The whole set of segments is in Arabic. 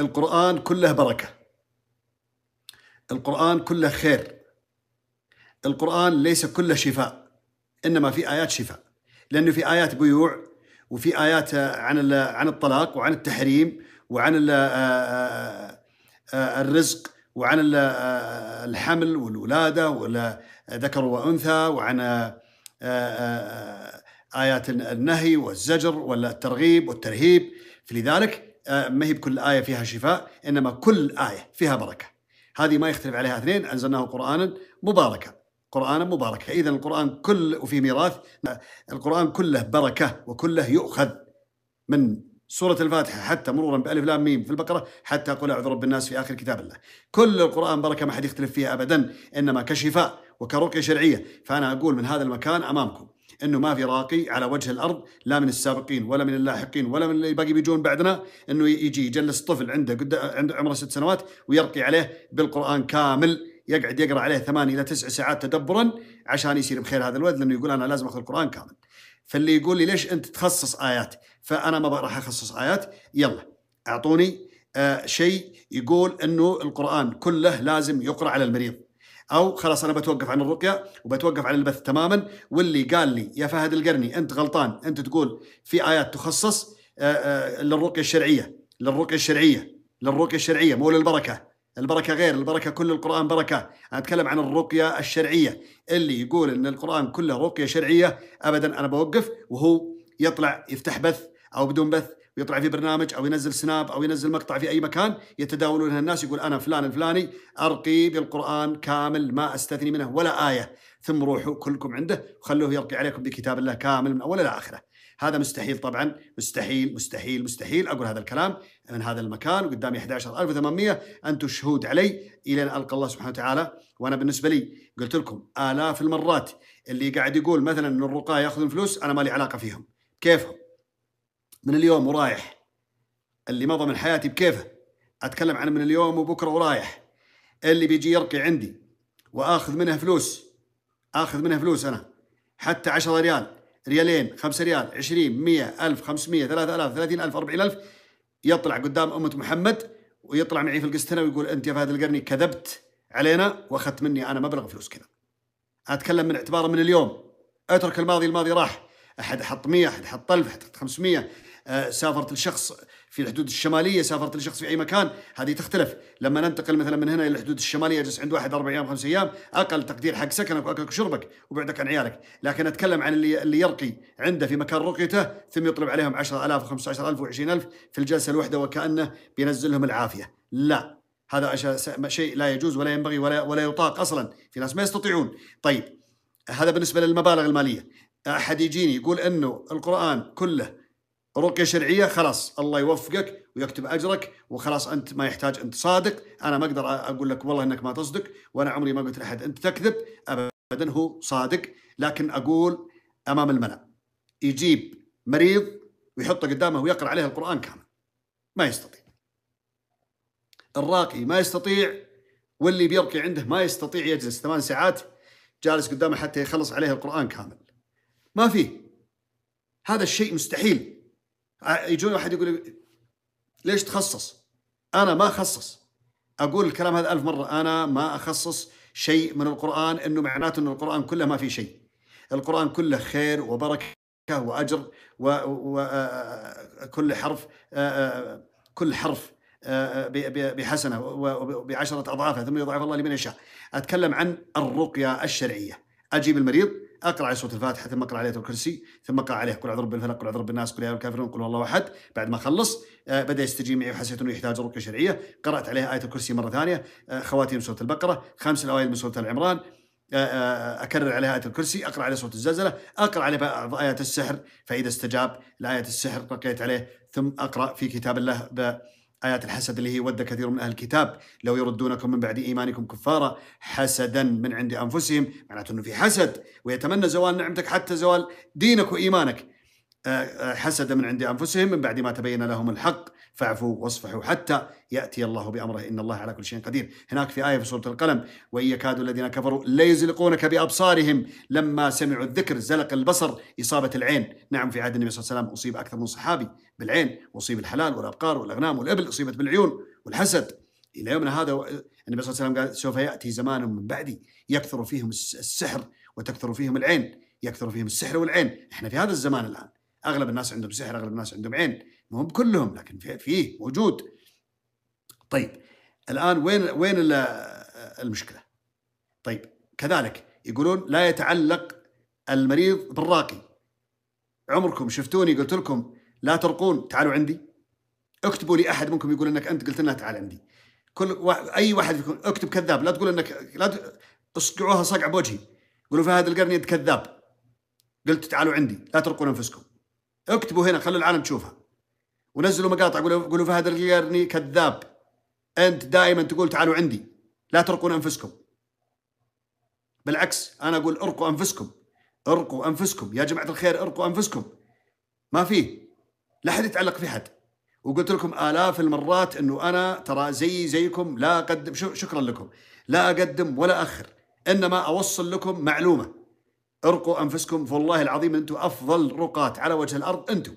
القرآن كله بركة القرآن كله خير القرآن ليس كله شفاء إنما في آيات شفاء لأنه في آيات بيوع وفي آيات عن عن الطلاق وعن التحريم وعن الرزق وعن الحمل والولادة والذكر ذكر وأنثى وعن آيات النهي والزجر والترغيب والترهيب فلذلك آه، ما هي بكل آية فيها شفاء إنما كل آية فيها بركة هذه ما يختلف عليها اثنين أنزلناه قرآنا مباركا قرآنا مباركا إذا القرآن كل وفي ميراث القرآن كله بركة وكله يؤخذ من سورة الفاتحة حتى مرورا بألف لام ميم في البقرة حتى قل أعوذ رب الناس في آخر كتاب الله كل القرآن بركة ما حد يختلف فيها أبدا إنما كشفاء وكرقية شرعية فأنا أقول من هذا المكان أمامكم انه ما في راقي على وجه الارض لا من السابقين ولا من اللاحقين ولا من اللي باقي بيجون بعدنا انه يجي يجلس طفل عنده قد عند عمره ست سنوات ويرقي عليه بالقران كامل يقعد يقرا عليه ثمان الى تسع ساعات تدبرا عشان يصير بخير هذا الولد لانه يقول انا لازم اخذ القران كامل. فاللي يقول لي ليش انت تخصص ايات؟ فانا ما راح اخصص ايات يلا اعطوني آه شيء يقول انه القران كله لازم يقرا على المريض. او خلاص انا بتوقف عن الرقيه وبتوقف عن البث تماما واللي قال لي يا فهد القرني انت غلطان انت تقول في ايات تخصص آه، آه، للرقيه الشرعيه للرقيه الشرعيه للرقيه الشرعيه مو للبركه البركه غير البركه كل القران بركه انا اتكلم عن الرقيه الشرعيه اللي يقول ان القران كله رقيه شرعيه ابدا انا بوقف وهو يطلع يفتح بث او بدون بث ويطلع في برنامج او ينزل سناب او ينزل مقطع في اي مكان يتداولونها الناس يقول انا فلان الفلاني ارقي بالقران كامل ما استثني منه ولا ايه ثم روحوا كلكم عنده وخلوه يرقي عليكم بكتاب الله كامل من اوله لاخره. هذا مستحيل طبعا مستحيل مستحيل مستحيل اقول هذا الكلام من هذا المكان قدامي 11800 انتم شهود علي الى ان القى الله سبحانه وتعالى وانا بالنسبه لي قلت لكم الاف المرات اللي قاعد يقول مثلا ان الرقاه ياخذون فلوس انا مالي علاقه فيهم كيفهم من اليوم ورايح اللي مضى من حياتي بكيفه اتكلم عن من اليوم وبكره ورايح اللي بيجي يرقي عندي واخذ منها فلوس اخذ منها فلوس انا حتى 10 ريال ريالين 5 ريال 20 100 1000 500 3000 30000 40000 يطلع قدام امه محمد ويطلع معي في القسطنه ويقول انت يا فهد القرني كذبت علينا واخذت مني انا مبلغ فلوس كذا اتكلم من اعتباره من اليوم اترك الماضي الماضي راح احد حط 100 احد حط 1000 احد حط 500 آه، سافرت لشخص في الحدود الشماليه سافرت لشخص في اي مكان هذه تختلف لما ننتقل مثلا من هنا الى الحدود الشماليه اجلس عند واحد اربع ايام خمس ايام اقل تقدير حق سكنك واكلك وشربك وبعدك عن عيالك لكن اتكلم عن اللي اللي يرقي عنده في مكان رقيته ثم يطلب عليهم 10000 و15000 و20000 في الجلسه الواحده وكانه بينزلهم العافيه لا هذا شيء لا يجوز ولا ينبغي ولا ولا يطاق اصلا في ناس ما يستطيعون طيب هذا بالنسبه للمبالغ الماليه احد يجيني يقول انه القران كله رقيه شرعيه خلاص الله يوفقك ويكتب اجرك وخلاص انت ما يحتاج انت صادق انا ما اقدر اقول لك والله انك ما تصدق وانا عمري ما قلت لاحد انت تكذب ابدا هو صادق لكن اقول امام الملا يجيب مريض ويحطه قدامه ويقرا عليه القران كامل ما يستطيع الراقي ما يستطيع واللي بيرقي عنده ما يستطيع يجلس ثمان ساعات جالس قدامه حتى يخلص عليه القران كامل ما فيه هذا الشيء مستحيل آه، يجون واحد يقول ليش تخصص؟ انا ما اخصص اقول الكلام هذا ألف مره انا ما اخصص شيء من القران انه معناته ان القران كله ما في شيء القران كله خير وبركه واجر وكل حرف آه، كل حرف آه، بحسنه وبعشره اضعافها ثم يضعف الله لمن يشاء اتكلم عن الرقيه الشرعيه اجيب المريض اقرا سوره الفاتحه ثم اقرا عليه الكرسي ثم اقرا عليه قل اعوذ برب الفلق قل اعوذ برب الناس قل يا الكافرون قل الله احد بعد ما خلص آه، بدا يستجيب معي وحسيت انه يحتاج رقيه شرعيه قرات عليه ايه الكرسي مره ثانيه آه، خواتيم سوره البقره خمس الاوائل من سوره العمران آه، اكرر عليها ايه الكرسي اقرا عليه سوره الزلزله اقرا عليه بعض ايات السحر فاذا استجاب لايه السحر بقيت عليه ثم اقرا في كتاب الله آيات الحسد اللي هي ود كثير من أهل الكتاب لو يردونكم من بعد إيمانكم كفارا حسدا من عند أنفسهم معناته أنه في حسد ويتمنى زوال نعمتك حتى زوال دينك وإيمانك حسد من عند انفسهم من بعد ما تبين لهم الحق فاعفوا واصفحوا حتى ياتي الله بامره ان الله على كل شيء قدير. هناك في ايه في سوره القلم وان يكاد الذين كفروا ليزلقونك بابصارهم لما سمعوا الذكر زلق البصر اصابه العين، نعم في عهد النبي صلى الله عليه وسلم اصيب اكثر من صحابي بالعين، واصيب الحلال والابقار والاغنام والابل اصيبت بالعيون والحسد. الى يومنا هذا النبي صلى الله عليه وسلم قال سوف ياتي زمان من بعدي يكثر فيهم السحر وتكثر فيهم العين، يكثر فيهم السحر والعين، احنا في هذا الزمان الان. اغلب الناس عندهم سحر اغلب الناس عندهم عين مو كلهم لكن فيه, فيه موجود طيب الان وين وين المشكله طيب كذلك يقولون لا يتعلق المريض بالراقي عمركم شفتوني قلت لكم لا ترقون تعالوا عندي اكتبوا لي احد منكم يقول انك انت قلت لنا تعال عندي كل و... اي واحد فيكم اكتب كذاب لا تقول انك لا ت... اصقعوها صقع بوجهي قولوا فهد القرني انت كذاب قلت تعالوا عندي لا ترقون انفسكم اكتبوا هنا خلوا العالم تشوفها ونزلوا مقاطع قولوا قولوا فهد القيرني كذاب انت دائما تقول تعالوا عندي لا ترقون انفسكم بالعكس انا اقول ارقوا انفسكم ارقوا انفسكم يا جماعه الخير ارقوا انفسكم ما في لا حد يتعلق في حد وقلت لكم الاف المرات انه انا ترى زي زيكم لا اقدم شكرا لكم لا اقدم ولا اخر انما اوصل لكم معلومه ارقوا انفسكم فوالله العظيم انتم افضل رقاة على وجه الارض انتم.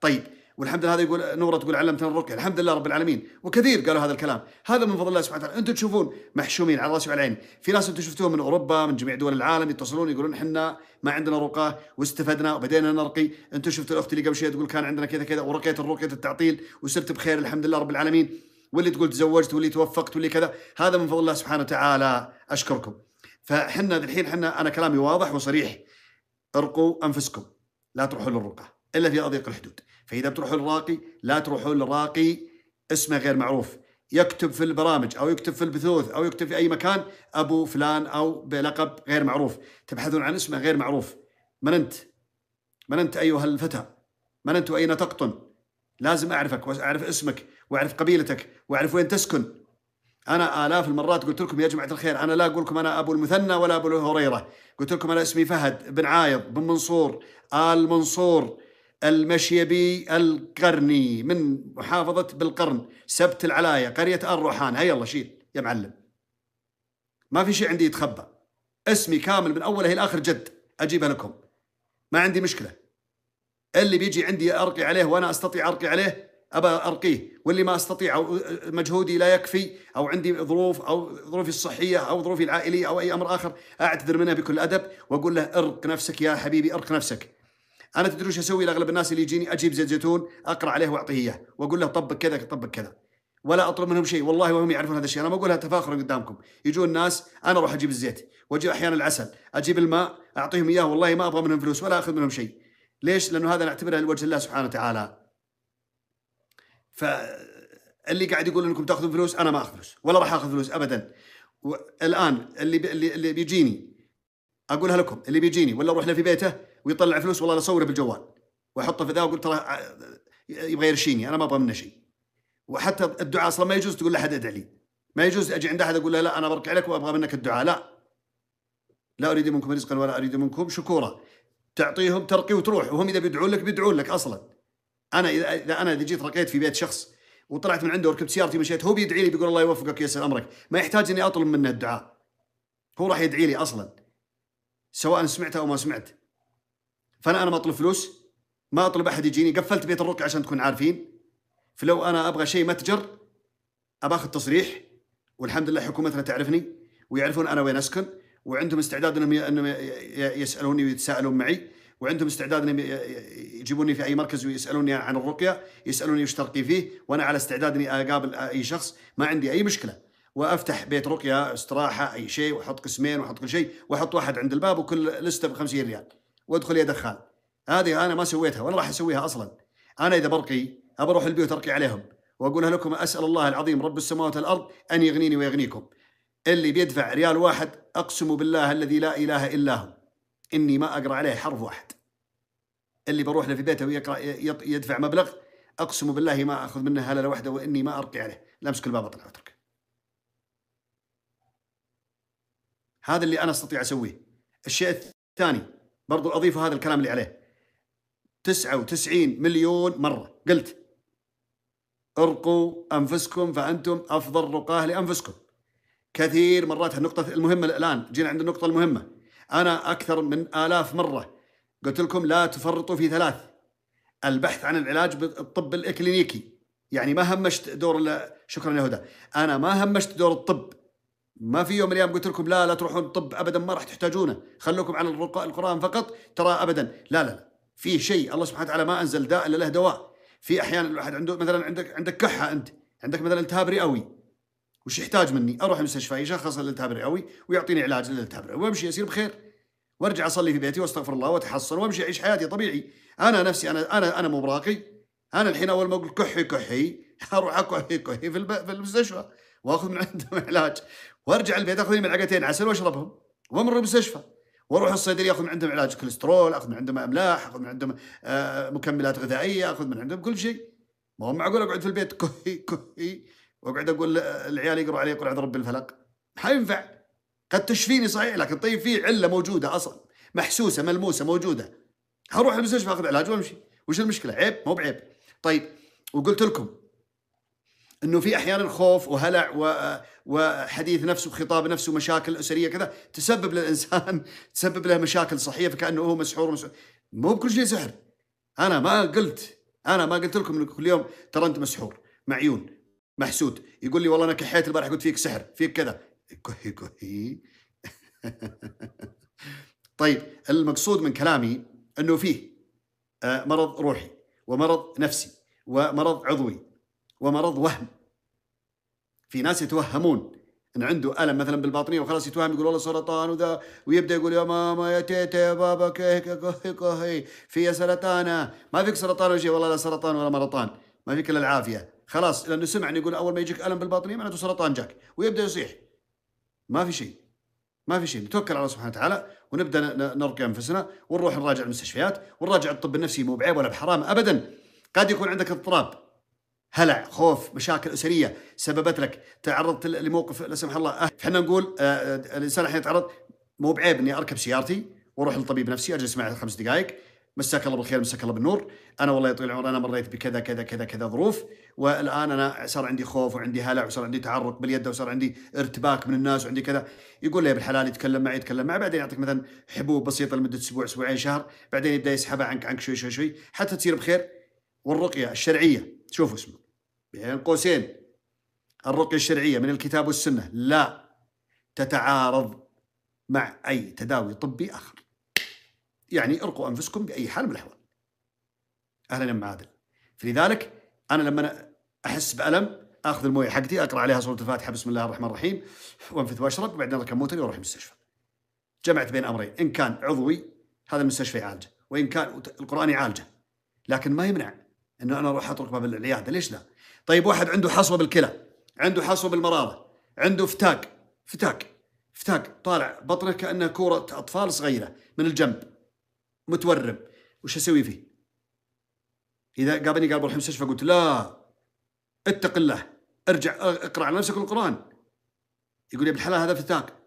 طيب والحمد لله هذا يقول نوره تقول علمتنا الرقيه الحمد لله رب العالمين وكثير قالوا هذا الكلام هذا من فضل الله سبحانه وتعالى انتم تشوفون محشومين على راسي وعلى عيني في ناس انتم شفتوهم من اوروبا من جميع دول العالم يتصلون يقولون احنا ما عندنا رقاه واستفدنا وبدينا نرقي انتم شفتوا الاخت اللي قبل شوي تقول كان عندنا كذا كذا ورقيت الرقيه التعطيل وصرت بخير الحمد لله رب العالمين واللي تقول تزوجت واللي توفقت واللي كذا هذا من فضل الله سبحانه وتعالى اشكركم فحنا الحين حنا انا كلامي واضح وصريح ارقوا انفسكم لا تروحوا للرقى الا في اضيق الحدود فاذا بتروحوا للراقي لا تروحوا للراقي اسمه غير معروف يكتب في البرامج او يكتب في البثوث او يكتب في اي مكان ابو فلان او بلقب غير معروف تبحثون عن اسمه غير معروف من انت من انت ايها الفتى من انت واين تقطن لازم اعرفك واعرف اسمك واعرف قبيلتك واعرف وين تسكن أنا آلاف المرات قلت لكم يا جماعة الخير أنا لا أقول لكم أنا أبو المثنى ولا أبو هريرة قلت لكم أنا اسمي فهد بن عايض بن منصور آل منصور المشيبي القرني من محافظة بالقرن سبت العلاية قرية آل روحان هيا الله شيل يا معلم ما في شيء عندي يتخبى اسمي كامل من أوله إلى آخر جد أجيبها لكم ما عندي مشكلة اللي بيجي عندي أرقي عليه وأنا أستطيع أرقي عليه ابى ارقيه واللي ما استطيع او مجهودي لا يكفي او عندي ظروف او ظروفي الصحيه او ظروفي العائليه او اي امر اخر اعتذر منه بكل ادب واقول له ارق نفسك يا حبيبي ارق نفسك. انا تدري وش اسوي لاغلب الناس اللي يجيني اجيب زيت زيتون اقرا عليه واعطيه اياه واقول له طبق كذا طبق كذا. ولا اطلب منهم شيء والله وهم يعرفون هذا الشيء انا ما اقولها تفاخرا قدامكم يجون الناس انا اروح اجيب الزيت واجيب احيانا العسل اجيب الماء اعطيهم اياه والله ما ابغى منهم فلوس ولا اخذ منهم شيء ليش لانه هذا نعتبره لوجه الله سبحانه وتعالى فاللي قاعد يقول انكم تاخذون فلوس انا ما اخذ فلوس ولا راح اخذ فلوس ابدا الان اللي بي اللي بيجيني اقولها لكم اللي بيجيني ولا له في بيته ويطلع فلوس والله اصوره بالجوال واحطه في ذا واقول ترى آه، يبغى يرشيني انا ما ابغى منه شيء وحتى الدعاء اصلا ما يجوز تقول لاحد ادعي لي ما يجوز اجي عند احد اقول له لا انا بركع لك وابغى منك الدعاء لا لا اريد منكم رزقا ولا اريد منكم شكورا تعطيهم ترقي وتروح وهم اذا بيدعون لك بيدعون لك اصلا انا اذا انا اذا جيت رقيت في بيت شخص وطلعت من عنده وركبت سيارتي مشيت هو بيدعي لي بيقول الله يوفقك ويسر امرك ما يحتاج اني اطلب منه الدعاء هو راح يدعي لي اصلا سواء سمعته او ما سمعت فانا انا ما اطلب فلوس ما اطلب احد يجيني قفلت بيت الرقي عشان تكون عارفين فلو انا ابغى شيء متجر اباخذ تصريح والحمد لله حكومتنا تعرفني ويعرفون انا وين اسكن وعندهم استعداد انهم انهم يسالوني ويتساءلون معي وعندهم استعداد انهم يجيبوني في اي مركز ويسالوني عن الرقيه يسالوني وش ترقي فيه وانا على استعداد اني اقابل اي شخص ما عندي اي مشكله وافتح بيت رقيه استراحه اي شيء واحط قسمين واحط كل شيء واحط واحد عند الباب وكل لسته ب 50 ريال وادخل يا دخان هذه انا ما سويتها ولا راح اسويها اصلا انا اذا برقي ابى اروح البيوت ارقي عليهم واقولها لكم اسال الله العظيم رب السماوات والارض ان يغنيني ويغنيكم اللي بيدفع ريال واحد اقسم بالله الذي لا اله الا هو اني ما اقرا عليه حرف واحد اللي بروح له في بيته ويقرا يدفع مبلغ اقسم بالله ما اخذ منه هلله واحده واني ما ارقي عليه لا امسك الباب اطلع واتركه هذا اللي انا استطيع اسويه الشيء الثاني برضو اضيف هذا الكلام اللي عليه 99 مليون مره قلت ارقوا انفسكم فانتم افضل رقاه لانفسكم كثير مرات النقطة المهمة الآن جينا عند النقطة المهمة أنا أكثر من آلاف مرة قلت لكم لا تفرطوا في ثلاث البحث عن العلاج بالطب الإكلينيكي يعني ما همشت دور شكرا يا هدى أنا ما همشت دور الطب ما في يوم من الايام قلت لكم لا لا تروحون الطب ابدا ما راح تحتاجونه خلوكم على القران فقط ترى ابدا لا لا لا في شيء الله سبحانه وتعالى ما انزل داء الا له دواء في احيانا الواحد عنده مثلا عندك عندك كحه انت عندك مثلا التهاب رئوي وش يحتاج مني اروح المستشفى يشخص الالتهاب الرئوي ويعطيني علاج للالتهاب الرئوي وامشي اصير بخير وارجع اصلي في بيتي واستغفر الله واتحصن وامشي اعيش حياتي طبيعي انا نفسي انا انا انا مو براقي انا الحين اول ما اقول كحي كحي اروح اكحي كحي في, في المستشفى واخذ من عندهم علاج وارجع البيت اخذ لي ملعقتين عسل واشربهم وامر المستشفى واروح الصيدليه اخذ من عندهم علاج كوليسترول اخذ من عندهم املاح اخذ من عندهم آه، مكملات غذائيه اخذ من عندهم كل شيء ما هو معقول اقعد في البيت كحي كحي واقعد اقول آه، العيال يقروا علي يقول عند رب الفلق ما ينفع قد تشفيني صحيح لكن طيب في عله موجوده اصلا محسوسه ملموسه موجوده هروح المستشفى اخذ علاج وامشي وش المشكله عيب مو بعيب طيب وقلت لكم انه في احيانا خوف وهلع وحديث نفس وخطاب نفس ومشاكل اسريه كذا تسبب للانسان تسبب له مشاكل صحيه فكانه هو مسحور ومسحور مو بكل شيء سحر انا ما قلت انا ما قلت لكم كل يوم ترى انت مسحور معيون محسود يقول لي والله انا كحيت البارح قلت فيك سحر فيك كذا كهي كهي طيب المقصود من كلامي انه فيه آه، مرض روحي ومرض نفسي ومرض عضوي ومرض وهم في ناس يتوهمون ان عنده الم مثلا بالباطنيه وخلاص يتوهم يقول والله سرطان وذا ويبدا يقول يا ماما يا تيتا يا بابا كهي كهي كهي في سرطان ما فيك سرطان ولا شيء والله لا سرطان ولا مرطان ما فيك الا العافيه خلاص لانه سمع انه يقول اول ما يجيك الم بالباطنيه معناته سرطان جاك ويبدا يصيح ما في شيء ما في شيء نتوكل على الله سبحانه وتعالى ونبدا نرقي انفسنا ونروح نراجع المستشفيات ونراجع الطب النفسي مو بعيب ولا بحرام ابدا قد يكون عندك اضطراب هلع خوف مشاكل اسريه سببت لك تعرضت لموقف لا سمح الله احنا نقول آه، آه، الانسان الحين يتعرض مو بعيب اني اركب سيارتي واروح لطبيب نفسي اجلس معه خمس دقائق مساك الله بالخير مساك الله بالنور انا والله يطول العمر انا مريت بكذا كذا كذا كذا ظروف والان انا صار عندي خوف وعندي هلع وصار عندي تعرق باليد وصار عندي ارتباك من الناس وعندي كذا يقول لي بالحلال يتكلم معي يتكلم معي بعدين يعطيك مثلا حبوب بسيطه لمده اسبوع اسبوعين شهر بعدين يبدا يسحبها عنك عنك شوي شوي شوي حتى تصير بخير والرقيه الشرعيه شوفوا اسمه بين قوسين الرقيه الشرعيه من الكتاب والسنه لا تتعارض مع اي تداوي طبي اخر يعني ارقوا انفسكم باي حال من الاحوال. يا ام عادل فلذلك انا لما احس بالم اخذ المويه حقتي اقرا عليها سوره الفاتحه بسم الله الرحمن الرحيم وانفث واشرب وبعدين اركب موتري واروح المستشفى. جمعت بين امرين ان كان عضوي هذا المستشفى يعالجه وان كان القران يعالجه لكن ما يمنع انه انا اروح اترك باب العياده ليش لا؟ طيب واحد عنده حصوه بالكلى عنده حصوه بالمراره عنده فتاق فتاق فتاق طالع بطنه كانه كوره اطفال صغيره من الجنب متورم وش اسوي فيه؟ اذا قابلني قال بروح المستشفى قلت لا اتق الله ارجع اقرا على نفسك القران يقول يا ابن الحلال هذا فتاك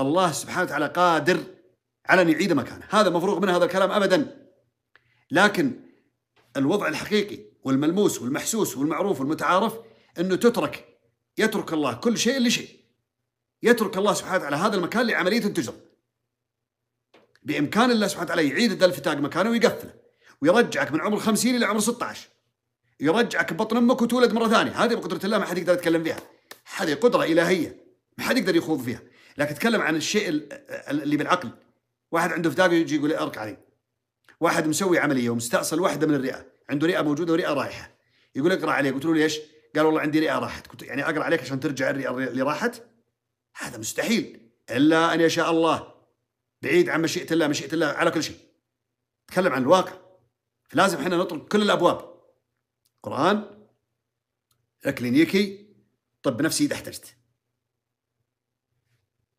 الله سبحانه وتعالى قادر على ان يعيد مكانه هذا مفروغ من هذا الكلام ابدا لكن الوضع الحقيقي والملموس والمحسوس والمعروف والمتعارف انه تترك يترك الله كل شيء لشيء يترك الله سبحانه وتعالى هذا المكان لعمليه تجرى بامكان الله سبحانه وتعالى يعيد الفتاق مكانه ويقفله ويرجعك من عمر 50 الى عمر 16 يرجعك ببطن امك وتولد مره ثانيه هذه بقدره الله ما حد يقدر يتكلم فيها هذه قدره الهيه ما حد يقدر يخوض فيها لكن تكلم عن الشيء اللي بالعقل واحد عنده فتاق يجي يقول اركع علي واحد مسوي عمليه ومستأصل واحده من الرئه عنده رئه موجوده ورئه رايحه يقول اقرا عليه قلت له ليش؟ قال والله عندي رئه راحت قلت يعني اقرا عليك عشان ترجع الرئه اللي راحت هذا مستحيل الا ان يشاء الله بعيد عن مشيئة الله مشيئة الله على كل شيء تكلم عن الواقع فلازم احنا نطرق كل الأبواب قرآن أكلينيكي طب نفسي إذا احتجت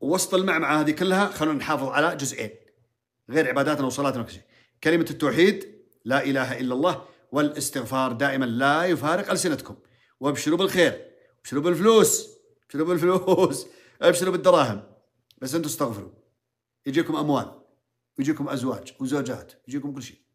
ووسط المعمعة هذه كلها خلونا نحافظ على جزئين غير عباداتنا وصلاتنا وكل شيء كلمة التوحيد لا إله إلا الله والاستغفار دائما لا يفارق ألسنتكم وابشروا بالخير ابشروا بالفلوس ابشروا بالفلوس ابشروا بالدراهم بس انتم استغفروا يجيكم اموال ويجيكم ازواج وزوجات يجيكم كل شيء